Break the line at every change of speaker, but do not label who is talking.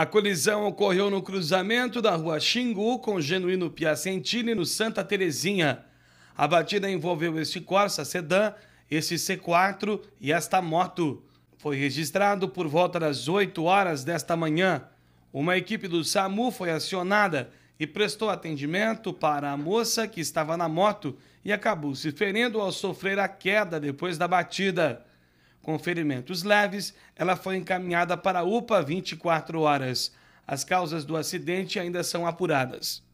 A colisão ocorreu no cruzamento da rua Xingu com Genuíno Piacentini, no Santa Terezinha. A batida envolveu este Corsa sedã, este C4 e esta moto. Foi registrado por volta das 8 horas desta manhã. Uma equipe do SAMU foi acionada e prestou atendimento para a moça que estava na moto e acabou se ferindo ao sofrer a queda depois da batida com ferimentos leves, ela foi encaminhada para a UPA 24 horas. As causas do acidente ainda são apuradas.